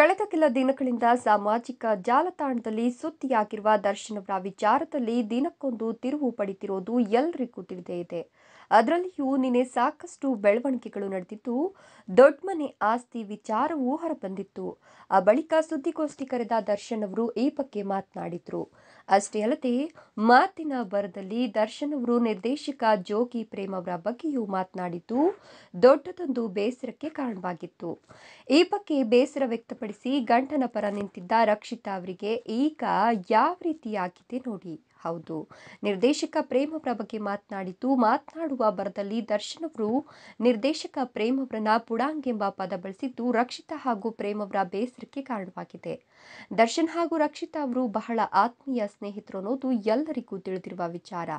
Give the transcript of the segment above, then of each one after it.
ಕಳೆದ ಕೆಲ ದಿನಗಳಿಂದ ಸಾಮಾಜಿಕ ಜಾಲತಾಣದಲ್ಲಿ ಸುದ್ದಿಯಾಗಿರುವ ದರ್ಶನ್ ಅವರ ವಿಚಾರದಲ್ಲಿ ದಿನಕ್ಕೊಂದು ತಿರುವು ಪಡಿತಿರೋದು ಎಲ್ಲರಿಗೂ ತಿಳಿದೇ ಇದೆ ಅದರಲ್ಲಿಯೂ ನಿನ್ನೆ ಸಾಕಷ್ಟು ಬೆಳವಣಿಗೆಗಳು ನಡೆದಿದ್ದು ದೊಡ್ಡ ಮನೆ ಆಸ್ತಿ ವಿಚಾರವೂ ಹೊರಬಂದಿತ್ತು ಆ ಬಳಿಕ ಸುದ್ದಿಗೋಷ್ಠಿ ಕರೆದ ದರ್ಶನ್ ಅವರು ಈ ಬಗ್ಗೆ ಮಾತನಾಡಿದ್ರು ಅಷ್ಟೇ ಅಲ್ಲದೆ ಮಾತಿನ ಬರದಲ್ಲಿ ದರ್ಶನ್ ಅವರು ನಿರ್ದೇಶಕ ಜೋಗಿ ಪ್ರೇಮ್ ಅವರ ಬಗ್ಗೆಯೂ ಮಾತನಾಡಿದ್ದು ದೊಡ್ಡದೊಂದು ಬೇಸರಕ್ಕೆ ಕಾರಣವಾಗಿತ್ತು ಈ ಬಗ್ಗೆ ಬೇಸರ ವ್ಯಕ್ತ ಪಡಿಸಿ ಗಂಟನ ಪರ ನಿಂತಿದ್ದ ರಕ್ಷಿತಾ ಅವರಿಗೆ ಈಗ ಯಾವ ರೀತಿ ಆಗಿದೆ ನೋಡಿ ಹೌದು ನಿರ್ದೇಶಕ ಪ್ರೇಮ್ ಅವರ ಬಗ್ಗೆ ಮಾತನಾಡಿದ್ದು ಮಾತನಾಡುವ ಬರದಲ್ಲಿ ದರ್ಶನ್ ಅವರು ನಿರ್ದೇಶಕ ಪ್ರೇಮ್ ಅವರನ್ನ ಪುಡಾಂಗ್ ಎಂಬ ಪದ ಬಳಸಿದ್ದು ರಕ್ಷಿತಾ ಹಾಗೂ ಪ್ರೇಮವ್ರ ಬೇಸರಕ್ಕೆ ಕಾರಣವಾಗಿದೆ ದರ್ಶನ್ ಹಾಗೂ ರಕ್ಷಿತಾ ಅವರು ಬಹಳ ಆತ್ಮೀಯ ಸ್ನೇಹಿತರು ಅನ್ನೋದು ಎಲ್ಲರಿಗೂ ತಿಳಿದಿರುವ ವಿಚಾರ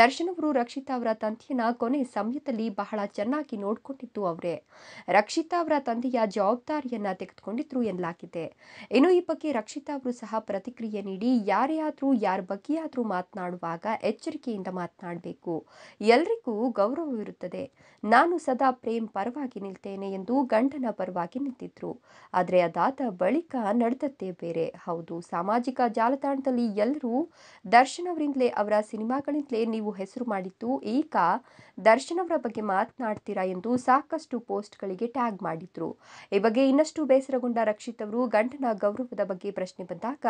ದರ್ಶನ್ ಅವರು ರಕ್ಷಿತಾ ಅವರ ತಂದೆಯನ್ನ ಕೊನೆ ಸಮಯದಲ್ಲಿ ಬಹಳ ಚೆನ್ನಾಗಿ ನೋಡಿಕೊಂಡಿದ್ದು ಅವರೇ ರಕ್ಷಿತಾ ಅವರ ತಂದೆಯ ಜವಾಬ್ದಾರಿಯನ್ನ ತೆಗೆದುಕೊಂಡಿದ್ರು ಎನ್ನಲಾಗಿದೆ ಇನ್ನು ಈ ಬಗ್ಗೆ ರಕ್ಷಿತಾ ಅವರು ಸಹ ಪ್ರತಿಕ್ರಿಯೆ ನೀಡಿ ಯಾರೇ ಆದರೂ ಯಾರ ಬಗ್ಗೆ ಯಾರಾದರೂ ಮಾತನಾಡುವಾಗ ಎಚ್ಚರಿಕೆಯಿಂದ ಮಾತನಾಡಬೇಕು ಎಲ್ರಿಗೂ ಗೌರವವಿರುತ್ತದೆ ನಾನು ಸದಾ ಪ್ರೇಮ್ ಪರವಾಗಿ ನಿಲ್ತೇನೆ ಎಂದು ಗಂಡನ ಪರವಾಗಿ ನಿಂತಿದ್ರು ಆದರೆ ಅದಾದ ಬಳಿಕ ನಡೆದತ್ತೇ ಬೇರೆ ಹೌದು ಸಾಮಾಜಿಕ ಜಾಲತಾಣದಲ್ಲಿ ಎಲ್ಲರೂ ದರ್ಶನ್ ಅವರಿಂದಲೇ ಅವರ ಸಿನಿಮಾಗಳಿಂದಲೇ ನೀವು ಹೆಸರು ಮಾಡಿದ್ದು ಈಗ ದರ್ಶನ್ ಅವರ ಬಗ್ಗೆ ಮಾತನಾಡ್ತೀರಾ ಎಂದು ಸಾಕಷ್ಟು ಪೋಸ್ಟ್ಗಳಿಗೆ ಟ್ಯಾಗ್ ಮಾಡಿದ್ರು ಈ ಬಗ್ಗೆ ಇನ್ನಷ್ಟು ಬೇಸರಗೊಂಡ ರಕ್ಷಿತ್ ಅವರು ಗಂಡನ ಗೌರವದ ಬಗ್ಗೆ ಪ್ರಶ್ನೆ ಬಂದಾಗ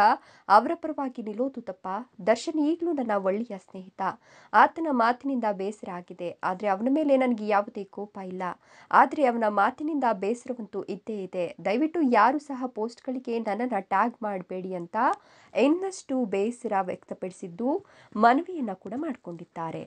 ಅವರ ಪರವಾಗಿ ನಿಲ್ಲೋದು ತಪ್ಪ ದರ್ಶನ್ ಆತನ ಈಗಲೂ ನನ್ನ ಒಳ್ಳೆಯ ಸ್ನೇಹಿತ ಆತನ ಮಾತಿನಿಂದ ಬೇಸರ ಆಗಿದೆ ಆದರೆ ಅವನ ಮೇಲೆ ನನಗೆ ಯಾವುದೇ ಕೋಪ ಇಲ್ಲ ಆದರೆ ಅವನ ಮಾತಿನಿಂದ ಬೇಸರವಂತೂ ಇದ್ದೇ ಇದೆ ದಯವಿಟ್ಟು ಯಾರು ಸಹ ಪೋಸ್ಟ್ಗಳಿಗೆ ನನ್ನನ್ನು ಟ್ಯಾಗ್ ಮಾಡಬೇಡಿ ಅಂತ ಇನ್ನಷ್ಟು ಬೇಸರ ವ್ಯಕ್ತಪಡಿಸಿದ್ದು ಮನವಿಯನ್ನು ಕೂಡ ಮಾಡಿಕೊಂಡಿದ್ದಾರೆ